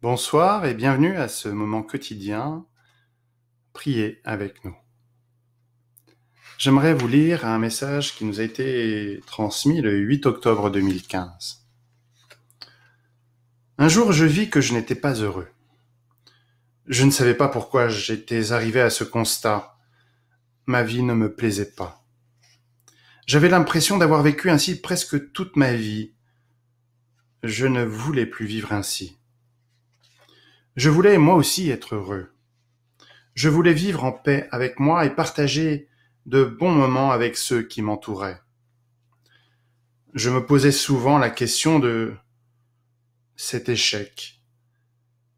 Bonsoir et bienvenue à ce moment quotidien. Priez avec nous. J'aimerais vous lire un message qui nous a été transmis le 8 octobre 2015. Un jour, je vis que je n'étais pas heureux. Je ne savais pas pourquoi j'étais arrivé à ce constat. Ma vie ne me plaisait pas. J'avais l'impression d'avoir vécu ainsi presque toute ma vie. Je ne voulais plus vivre ainsi. Je voulais moi aussi être heureux. Je voulais vivre en paix avec moi et partager de bons moments avec ceux qui m'entouraient. Je me posais souvent la question de cet échec,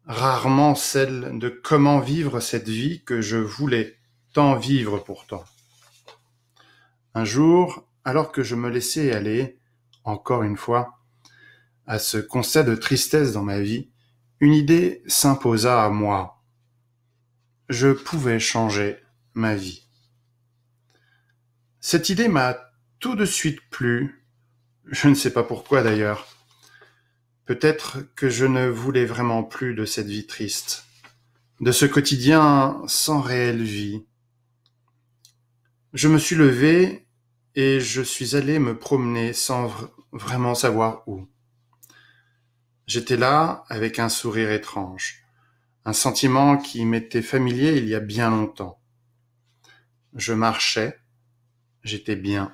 rarement celle de comment vivre cette vie que je voulais tant vivre pourtant. Un jour, alors que je me laissais aller, encore une fois, à ce constat de tristesse dans ma vie, une idée s'imposa à moi. Je pouvais changer ma vie. Cette idée m'a tout de suite plu, je ne sais pas pourquoi d'ailleurs. Peut-être que je ne voulais vraiment plus de cette vie triste, de ce quotidien sans réelle vie. Je me suis levé et je suis allé me promener sans vraiment savoir où. J'étais là avec un sourire étrange, un sentiment qui m'était familier il y a bien longtemps. Je marchais, j'étais bien.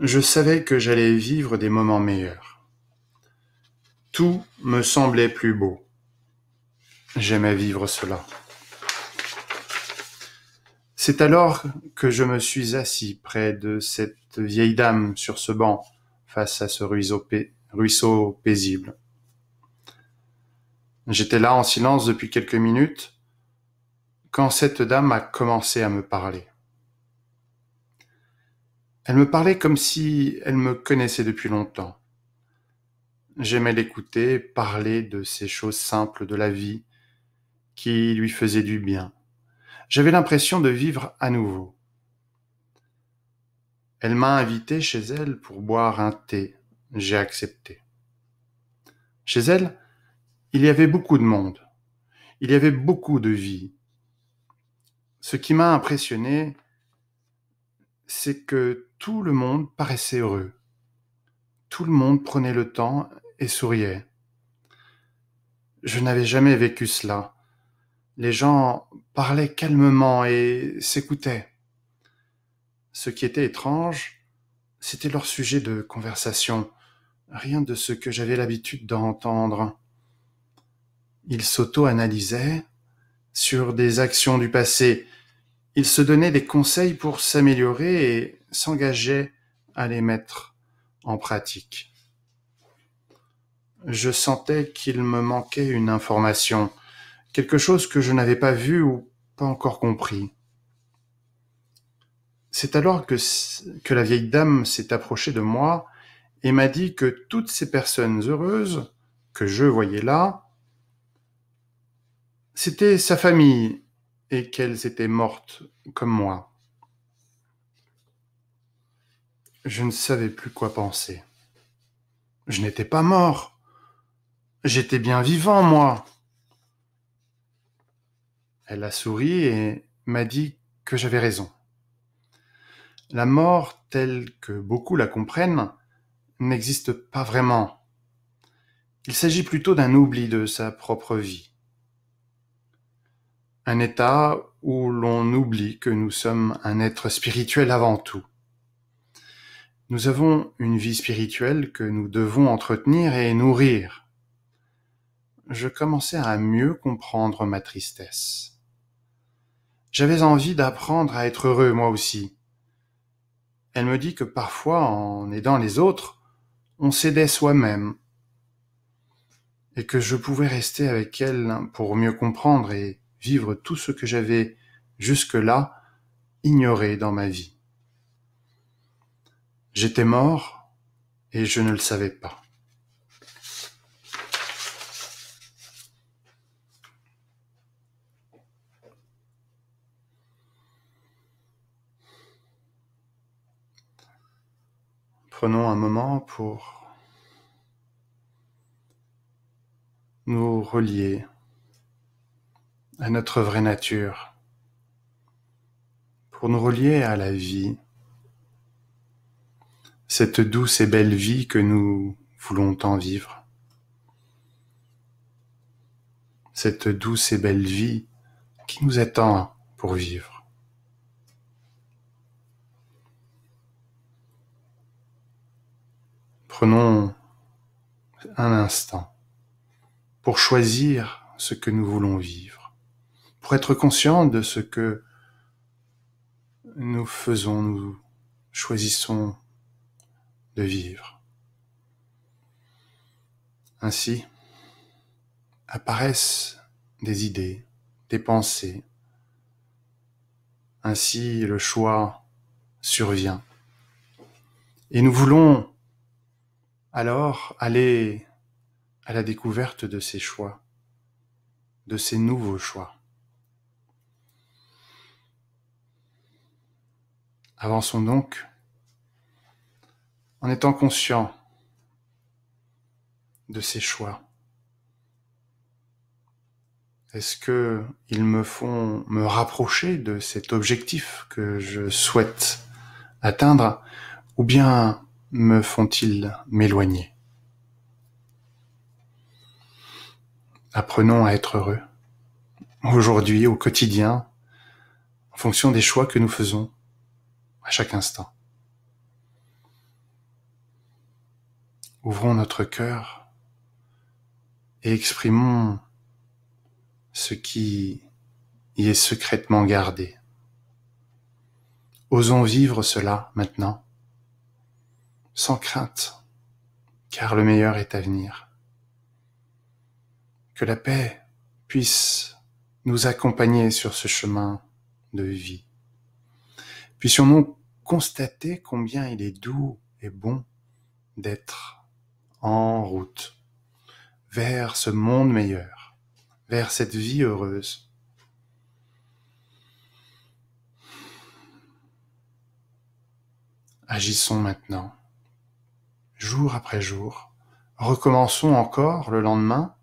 Je savais que j'allais vivre des moments meilleurs. Tout me semblait plus beau. J'aimais vivre cela. C'est alors que je me suis assis près de cette vieille dame sur ce banc, face à ce ruisseau, paisible. J'étais là en silence depuis quelques minutes quand cette dame a commencé à me parler. Elle me parlait comme si elle me connaissait depuis longtemps. J'aimais l'écouter parler de ces choses simples de la vie qui lui faisaient du bien. J'avais l'impression de vivre à nouveau. Elle m'a invité chez elle pour boire un thé. J'ai accepté. Chez elle, il y avait beaucoup de monde. Il y avait beaucoup de vie. Ce qui m'a impressionné, c'est que tout le monde paraissait heureux. Tout le monde prenait le temps et souriait. Je n'avais jamais vécu cela. Les gens parlaient calmement et s'écoutaient. Ce qui était étrange, c'était leur sujet de conversation, rien de ce que j'avais l'habitude d'entendre. Il s'auto-analysait sur des actions du passé. Il se donnait des conseils pour s'améliorer et s'engageait à les mettre en pratique. Je sentais qu'il me manquait une information, quelque chose que je n'avais pas vu ou pas encore compris. C'est alors que, que la vieille dame s'est approchée de moi et m'a dit que toutes ces personnes heureuses que je voyais là c'était sa famille et qu'elles étaient mortes comme moi. Je ne savais plus quoi penser. Je n'étais pas mort. J'étais bien vivant, moi. Elle a souri et m'a dit que j'avais raison. La mort, telle que beaucoup la comprennent, n'existe pas vraiment. Il s'agit plutôt d'un oubli de sa propre vie un état où l'on oublie que nous sommes un être spirituel avant tout. Nous avons une vie spirituelle que nous devons entretenir et nourrir. Je commençais à mieux comprendre ma tristesse. J'avais envie d'apprendre à être heureux moi aussi. Elle me dit que parfois, en aidant les autres, on s'aidait soi-même, et que je pouvais rester avec elle pour mieux comprendre et vivre tout ce que j'avais jusque-là ignoré dans ma vie. J'étais mort et je ne le savais pas. Prenons un moment pour nous relier à notre vraie nature, pour nous relier à la vie, cette douce et belle vie que nous voulons tant vivre, cette douce et belle vie qui nous attend pour vivre. Prenons un instant pour choisir ce que nous voulons vivre pour être conscient de ce que nous faisons, nous choisissons de vivre. Ainsi apparaissent des idées, des pensées. Ainsi le choix survient. Et nous voulons alors aller à la découverte de ces choix, de ces nouveaux choix. Avançons donc en étant conscient de ces choix. Est-ce que ils me font me rapprocher de cet objectif que je souhaite atteindre ou bien me font-ils m'éloigner Apprenons à être heureux aujourd'hui, au quotidien, en fonction des choix que nous faisons à chaque instant. Ouvrons notre cœur et exprimons ce qui y est secrètement gardé. Osons vivre cela maintenant, sans crainte, car le meilleur est à venir. Que la paix puisse nous accompagner sur ce chemin de vie. Puissions-nous constater combien il est doux et bon d'être en route vers ce monde meilleur, vers cette vie heureuse. Agissons maintenant, jour après jour. Recommençons encore le lendemain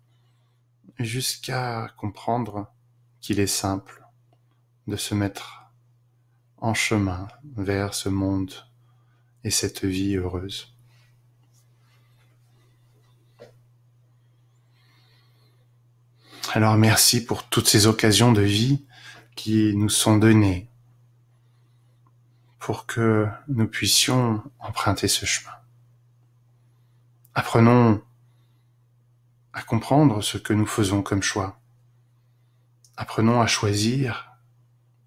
jusqu'à comprendre qu'il est simple de se mettre en chemin vers ce monde et cette vie heureuse. Alors merci pour toutes ces occasions de vie qui nous sont données pour que nous puissions emprunter ce chemin. Apprenons à comprendre ce que nous faisons comme choix. Apprenons à choisir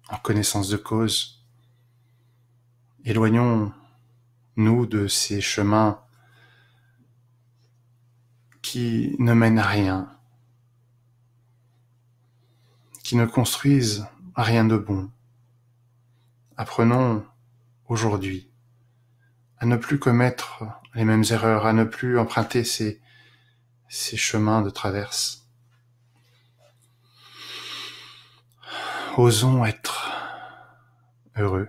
en connaissance de cause Éloignons-nous de ces chemins qui ne mènent à rien, qui ne construisent rien de bon. Apprenons aujourd'hui à ne plus commettre les mêmes erreurs, à ne plus emprunter ces, ces chemins de traverse. Osons être heureux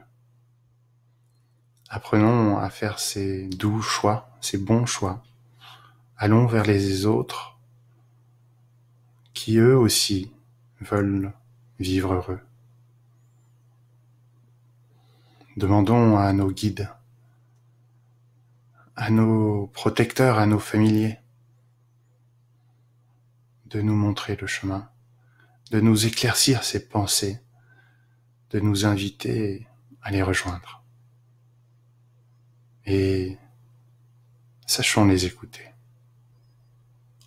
faire ces doux choix, ces bons choix. Allons vers les autres qui eux aussi veulent vivre heureux. Demandons à nos guides, à nos protecteurs, à nos familiers, de nous montrer le chemin, de nous éclaircir ces pensées, de nous inviter à les rejoindre et sachons les écouter.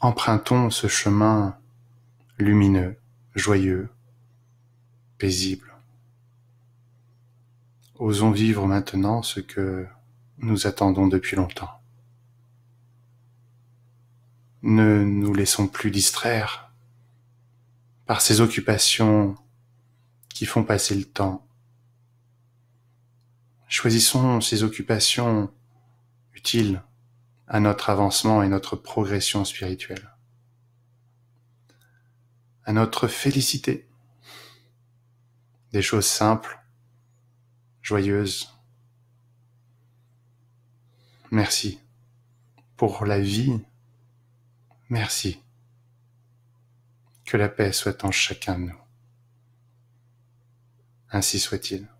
Empruntons ce chemin lumineux, joyeux, paisible. Osons vivre maintenant ce que nous attendons depuis longtemps. Ne nous laissons plus distraire par ces occupations qui font passer le temps Choisissons ces occupations utiles à notre avancement et notre progression spirituelle, à notre félicité, des choses simples, joyeuses. Merci pour la vie. Merci. Que la paix soit en chacun de nous. Ainsi soit-il.